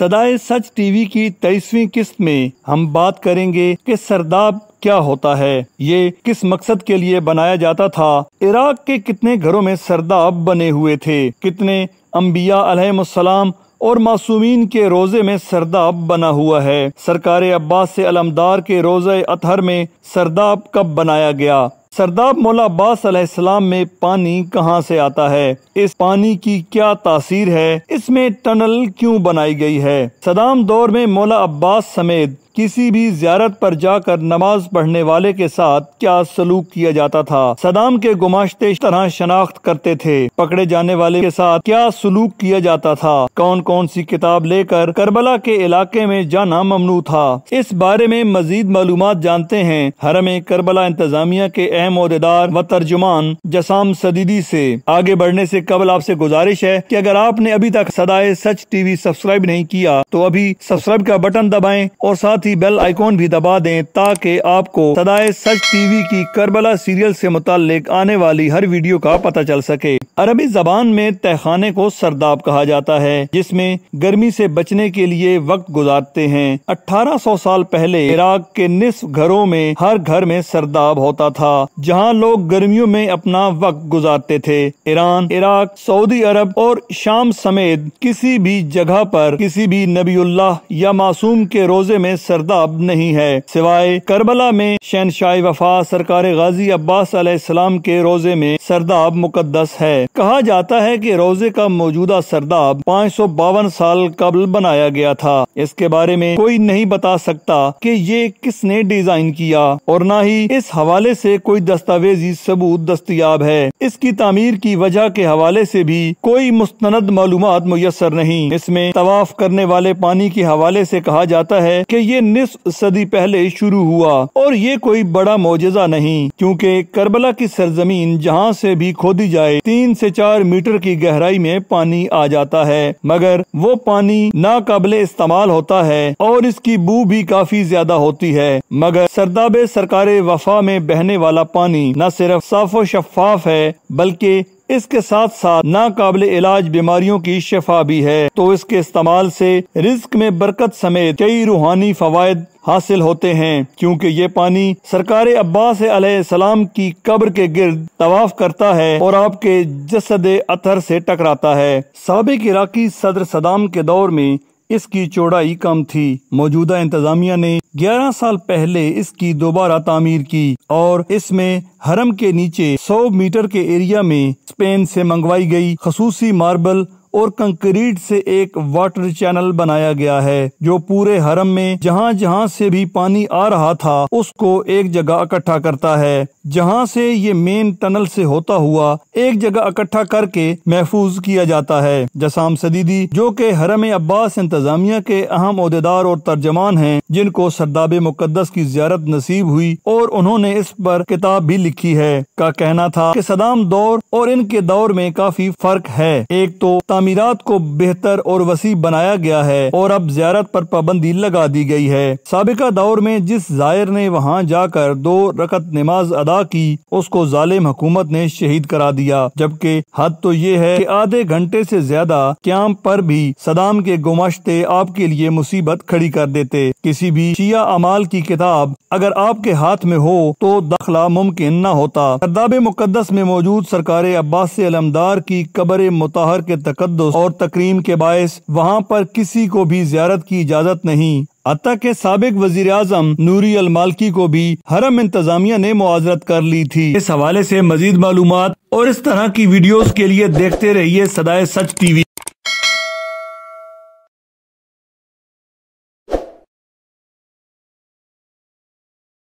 सदाए सच टीवी की तेईसवीं किस्त में हम बात करेंगे कि सरदाब क्या होता है ये किस मकसद के लिए बनाया जाता था इराक के कितने घरों में सरदाब बने हुए थे कितने अम्बिया अलहमसलाम और मासूमीन के रोजे में सरदाब बना हुआ है सरकार अब्बास से अलमदार के रोजे अतहर में सरदाब कब बनाया गया सरदार मौला अलैहिस्सलाम में पानी कहाँ से आता है इस पानी की क्या तासीर है इसमें टनल क्यों बनाई गई है सदाम दौर में मौला अब्बास समेत किसी भी जियारत पर जाकर नमाज पढ़ने वाले के साथ क्या सलूक किया जाता था सदाम के गुमाश्ते तरह शनाख्त करते थे पकड़े जाने वाले के साथ क्या सलूक किया जाता था कौन कौन सी किताब लेकर करबला के इलाके में जाना ममनू था इस बारे में मजीद मालूम जानते हैं हरम करबला इंतजामिया के अहम अहदेदार व तर्जुमान जसाम सदीदी से आगे बढ़ने से कबल आपसे गुजारिश है कि अगर आपने अभी तक सदाए सच टीवी सब्सक्राइब नहीं किया तो अभी सब्सक्राइब का बटन दबाएं और साथ ही बेल आइकॉन भी दबा दें ताकि आपको सदाए सच टीवी की करबला सीरियल से मुतालिक आने वाली हर वीडियो का पता चल सके अरबी जबान में तहखाने को सरदाब कहा जाता है जिसमे गर्मी ऐसी बचने के लिए वक्त गुजारते हैं सौ साल पहले इराक के निसफ घरों में हर घर में सरदाब होता था जहां लोग गर्मियों में अपना वक्त गुजारते थे ईरान इराक सऊदी अरब और शाम समेत किसी भी जगह पर किसी भी नबीउल्लाह या मासूम के रोजे में सरदाब नहीं है सिवाय करबला में शहनशाह वफा सरकार गाजी अब्बास अलैहिस्सलाम के रोजे में सरदाब मुकदस है कहा जाता है कि रोजे का मौजूदा सरदाब पाँच सौ बावन साल कबल बनाया गया था इसके बारे में कोई नहीं बता सकता कि ये किसने डिजाइन किया और न ही इस हवाले से कोई दस्तावेजी सबूत दस्तियाब है इसकी तमीर की वजह के हवाले ऐसी भी कोई मुस्ंद मालूम मैसर नहीं इसमें तवाफ करने वाले पानी के हवाले ऐसी कहा जाता है की ये निस सदी पहले शुरू हुआ और ये कोई बड़ा मोजा नहीं क्यूँकी करबला की सरजमीन जहाँ ऐसी भी खोदी जाए तीन ऐसी चार मीटर की गहराई में पानी आ जाता है मगर वो पानी नाकबले इस्तेमाल होता है और इसकी बू भी काफी ज्यादा होती है मगर सरदाबे सरकार वफा में बहने वाला पानी न सिर्फ साफ शफाफ है बल्कि इसके साथ साथ नाकबिल इलाज बीमारियों की शफा भी है तो इसके इस्तेमाल से रिस्क में बरकत समेत कई रूहानी फवायद हासिल होते हैं क्योंकि ये पानी सरकार अब्बास की कब्र के गिर्द तवाफ करता है और आपके जसद अतर से टकराता है सबक इराकी सदर सदाम के दौर में इसकी चौड़ाई कम थी मौजूदा इंतजामिया ने 11 साल पहले इसकी दोबारा तामीर की और इसमें हरम के नीचे 100 मीटर के एरिया में स्पेन से मंगवाई गई खसूसी मार्बल और कंक्रीट से एक वाटर चैनल बनाया गया है जो पूरे हरम में जहाँ जहाँ से भी पानी आ रहा था उसको एक जगह इकट्ठा करता है जहाँ से ये मेन टनल से होता हुआ एक जगह इकट्ठा करके महफूज किया जाता है जसाम सदीदी जो के हरम अब्बास इंतजामिया के अहम अहदेदार और तर्जमान हैं जिनको सरदाब मुकदस की ज्यारत नसीब हुई और उन्होंने इस पर किताब भी लिखी है का कहना था की सदाम दौर और इनके दौर में काफी फर्क है एक तो तामीरत को बेहतर और वसी बनाया गया है और अब ज्यारत पर पाबंदी लगा दी गई है सबका दौर में जिस जायर ने वहाँ जाकर दो रकत नमाज अदा की उसको जालिम हुकूमत ने शहीद करा दिया जबकि हद तो ये है की आधे घंटे ऐसी ज्यादा क्याम पर भी सदाम के गुमाश्ते आपके लिए मुसीबत खड़ी कर देते किसी भी शिया अमाल की किताब अगर आपके हाथ में हो तो दखला मुमकिन न होता करदाब मुकदस में मौजूद सरकार अब्बास अलमदार की कबर मुताहर के तकद तकदस और तकरीम के बायस वहाँ पर किसी को भी ज्यारत की इजाज़त नहीं अतः के सबक वजीर अजम नूरी अल मालकी को भी हरम इंतजामिया ने मुआजरत कर ली थी इस हवाले ऐसी मजीद मालूम और इस तरह की वीडियो के लिए देखते रहिए सदाए सच टीवी